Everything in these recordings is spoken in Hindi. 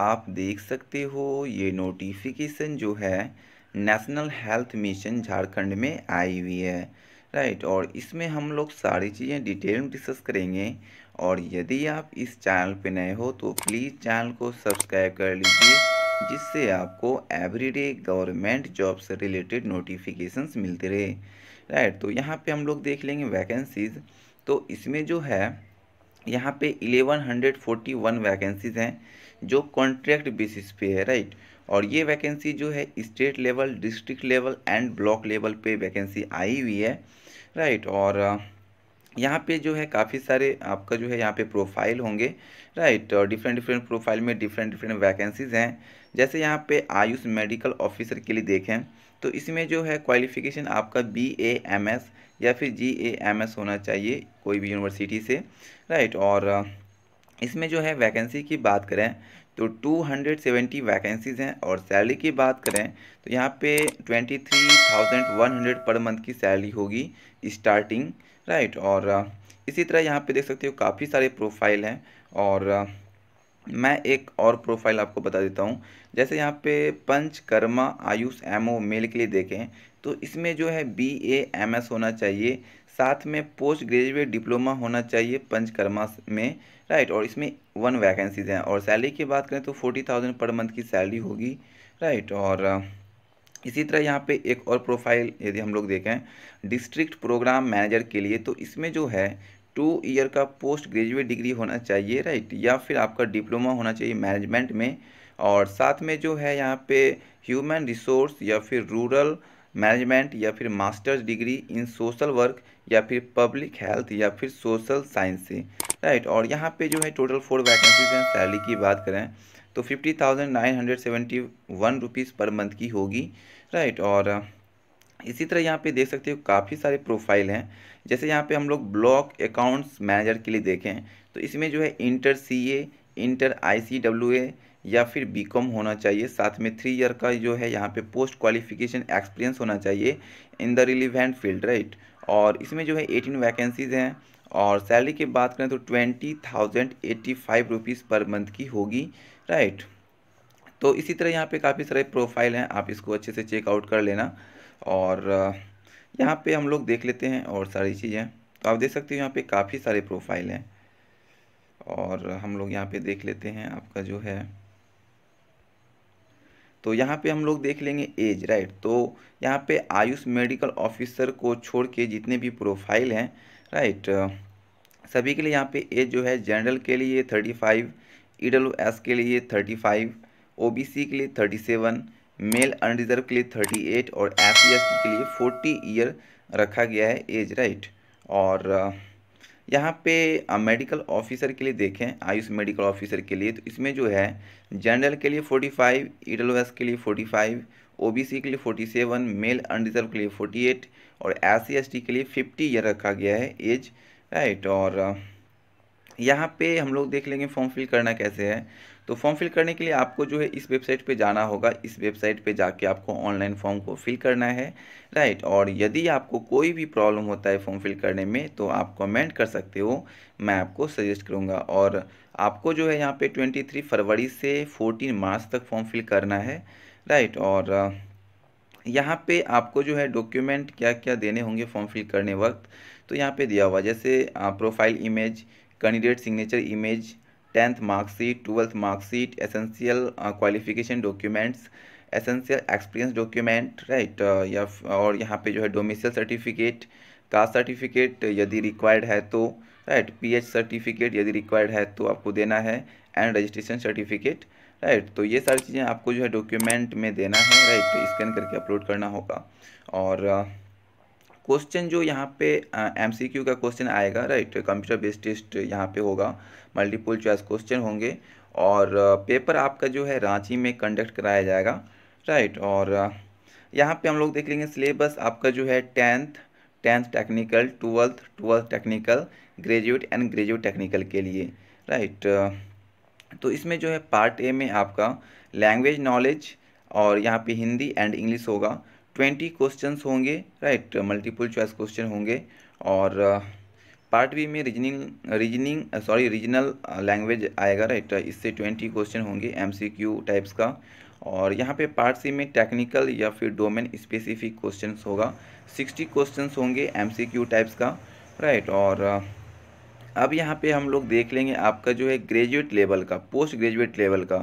आप देख सकते हो ये नोटिफिकेशन जो है नेशनल हेल्थ मिशन झारखंड में आई हुई है राइट और इसमें हम लोग सारी चीज़ें डिटेल में डिस्कस करेंगे और यदि आप इस चैनल पे नए हो तो प्लीज़ चैनल को सब्सक्राइब कर लीजिए जिससे आपको एवरीडे गवर्नमेंट जॉब से रिलेटेड नोटिफिकेशंस मिलते रहे राइट तो यहाँ पे हम लोग देख लेंगे वैकेंसीज़ तो इसमें जो है यहाँ पे 1141 वैकेंसीज हैं जो कॉन्ट्रैक्ट बेसिस पे है राइट और ये वैकेंसी जो है state level district level and block level पे वैकेंसी आई हुई है राइट और यहाँ पे जो है काफ़ी सारे आपका जो है यहाँ पे प्रोफाइल होंगे राइट और डिफरेंट डिफरेंट प्रोफाइल में डिफरेंट डिफरेंट वैकेंसीज़ हैं जैसे यहाँ पे आयुष मेडिकल ऑफिसर के लिए देखें तो इसमें जो है क्वालिफिकेशन आपका बी ए एम एस या फिर जी ए एम एस होना चाहिए कोई भी यूनिवर्सिटी से राइट और इसमें जो है वैकेंसी की बात करें तो 270 वैकेंसीज़ हैं और सैलरी की बात करें तो यहाँ पे 23,100 पर मंथ की सैलरी होगी स्टार्टिंग राइट और इसी तरह यहाँ पे देख सकते हो काफ़ी सारे प्रोफाइल हैं और मैं एक और प्रोफाइल आपको बता देता हूँ जैसे यहाँ पे Panchakarma AYUSH M O male के लिए देखें तो इसमें जो है बी ए एम एस होना चाहिए साथ में पोस्ट ग्रेजुएट डिप्लोमा होना चाहिए पंचकर्मा में राइट और इसमें वन वैकेंसीज हैं और सैलरी की बात करें तो फोर्टी थाउजेंड पर मंथ की सैलरी होगी राइट और इसी तरह यहाँ पे एक और प्रोफाइल यदि हम लोग देखें डिस्ट्रिक्ट प्रोग्राम मैनेजर के लिए तो इसमें जो है टू ईयर का पोस्ट ग्रेजुएट डिग्री होना चाहिए राइट या फिर आपका डिप्लोमा होना चाहिए मैनेजमेंट में और साथ में जो है यहाँ पे ह्यूमन रिसोर्स या फिर रूरल मैनेजमेंट या फिर masters degree in social work या फिर पब्लिक हेल्थ या फिर सोशल साइंस से राइट और यहाँ पे जो है टोटल फोर वैकेंसीज हैं सैलरी की बात करें तो fifty thousand nine hundred seventy one rupees per month की होगी राइट और इसी तरह यहाँ पे देख सकते हो काफ़ी सारे प्रोफाइल हैं जैसे यहाँ पे हम लोग ब्लॉक अकाउंट्स मैनेजर के लिए देखें तो इसमें जो है inter C A inter I C W A या फिर बी कॉम होना चाहिए साथ में थ्री ईयर का जो है यहाँ पे पोस्ट क्वालिफिकेशन एक्सपीरियंस होना चाहिए in the relevant field right और इसमें जो है एटीन वैकेंसीज़ हैं और सैलरी की बात करें तो twenty thousand eighty five rupees per month की होगी राइट तो इसी तरह यहाँ पे काफ़ी सारे प्रोफाइल हैं आप इसको अच्छे से चेकआउट कर लेना और यहाँ पे हम लोग देख लेते हैं और सारी चीज़ें तो आप देख सकते हो यहाँ पे काफ़ी सारे प्रोफाइल हैं और हम लोग यहाँ पे देख लेते हैं आपका जो है तो यहाँ पे हम लोग देख लेंगे एज राइट तो यहाँ पे आयुष मेडिकल ऑफिसर को छोड़ के जितने भी प्रोफाइल हैं राइट uh, सभी के लिए यहाँ पे एज जो है जनरल के लिए thirty five E W S के लिए thirty five O B C के लिए थर्टी सेवन मेल अनरिजर्व के लिए थर्टी एट और एस सी एस के लिए फोर्टी ईयर रखा गया है एज राइट और uh, यहाँ पे मेडिकल uh, ऑफिसर के लिए देखें आयुष मेडिकल ऑफिसर के लिए तो इसमें जो है जनरल के लिए forty five E W S के लिए फोर्टी फाइव ओबीसी के लिए 47 मेल अनरिजर्व के लिए 48 और एस सी के लिए 50 ईयर रखा गया है एज राइट और uh, यहाँ पे हम लोग देख लेंगे फॉर्म फिल करना कैसे है तो फॉर्म फिल करने के लिए आपको जो है इस वेबसाइट पे जाना होगा इस वेबसाइट पे जाके आपको ऑनलाइन फॉर्म को फिल करना है राइट और यदि आपको कोई भी प्रॉब्लम होता है फॉर्म फिल करने में तो आप कमेंट कर सकते हो मैं आपको सजेस्ट करूँगा और आपको जो है यहाँ पे 23 फरवरी से 14 मार्च तक फॉर्म फिल करना है राइट और यहाँ पे आपको जो है डॉक्यूमेंट क्या क्या देने होंगे फॉर्म फिल करने वक्त तो यहाँ पे दिया हुआ जैसे profile image candidate signature image tenth marksheet twelfth marksheet essential qualification documents essential experience document right या और यहाँ पे जो है डोमिसल सर्टिफिकेट कास्ट सर्टिफिकेट यदि रिक्वायर्ड है तो राइट पी सर्टिफिकेट यदि रिक्वायर्ड है तो आपको देना है एंड रजिस्ट्रेशन सर्टिफिकेट राइट तो ये सारी चीज़ें आपको जो है डॉक्यूमेंट में देना है राइट तो स्कैन करके अपलोड करना होगा और क्वेश्चन uh, जो यहाँ पे एम सी क्यू का क्वेश्चन आएगा राइट कंप्यूटर बेस्ड टेस्ट यहाँ पे होगा मल्टीपल चॉइस क्वेश्चन होंगे और पेपर uh, आपका जो है रांची में कंडक्ट कराया जाएगा राइट और uh, यहाँ पे हम लोग देख लेंगे सिलेबस आपका जो है tenth tenth technical twelfth twelfth technical graduate and graduate technical के लिए राइट right, तो इसमें जो है पार्ट ए में आपका लैंग्वेज नॉलेज और यहाँ पे हिंदी एंड इंग्लिश होगा ट्वेंटी क्वेश्चंस होंगे राइट मल्टीपल चॉइस क्वेश्चन होंगे और पार्ट uh, बी में reasoning reasoning sorry regional language आएगा राइट इससे ट्वेंटी क्वेश्चन होंगे एमसीक्यू टाइप्स का और यहाँ पे पार्ट सी में टेक्निकल या फिर डोमेन स्पेसिफिक क्वेश्चन होगा सिक्सटी क्वेश्चन होंगे एमसीक्यू टाइप्स का राइट और uh, अब यहाँ पे हम लोग देख लेंगे आपका जो है ग्रेजुएट लेवल का पोस्ट ग्रेजुएट लेवल का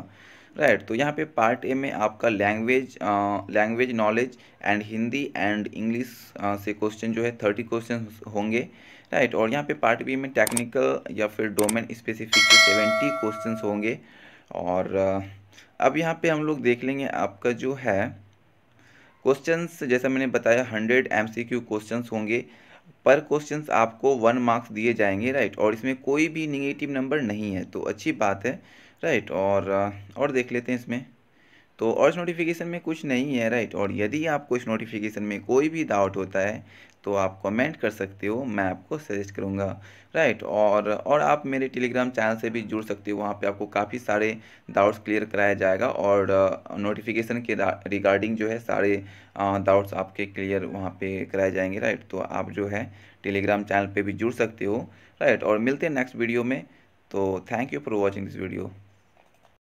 राइट तो यहाँ पे पार्ट ए में आपका language language knowledge and Hindi and English से क्वेश्चन जो है थर्टी क्वेश्चन होंगे राइट और यहाँ पे पार्ट बी में टेक्निकल या फिर डोमेन स्पेसिफिक सेवेंटी क्वेश्चन होंगे और अब यहाँ पे हम लोग देख लेंगे आपका जो है क्वेश्चंस जैसा मैंने बताया हंड्रेड एमसीक्यू क्वेश्चंस होंगे पर क्वेश्चन आपको वन मार्क्स दिए जाएंगे राइट और इसमें कोई भी निगेटिव नंबर नहीं है तो अच्छी बात है राइट और और देख लेते हैं इसमें तो और इस नोटिफिकेशन में कुछ नहीं है राइट और यदि आपको इस नोटिफिकेशन में कोई भी डाउट होता है तो आप कमेंट कर सकते हो मैं आपको सजेस्ट करूँगा राइट और और आप मेरे टेलीग्राम चैनल से भी जुड़ सकते हो वहाँ पे आपको काफ़ी सारे डाउट्स क्लियर कराया जाएगा और नोटिफिकेशन के रिगार्डिंग जो है सारे डाउट्स आपके क्लियर वहाँ पे कराए जाएंगे राइट तो आप जो है टेलीग्राम चैनल पर भी जुड़ सकते हो राइट और मिलते हैं नेक्स्ट वीडियो में तो thank you for watching this video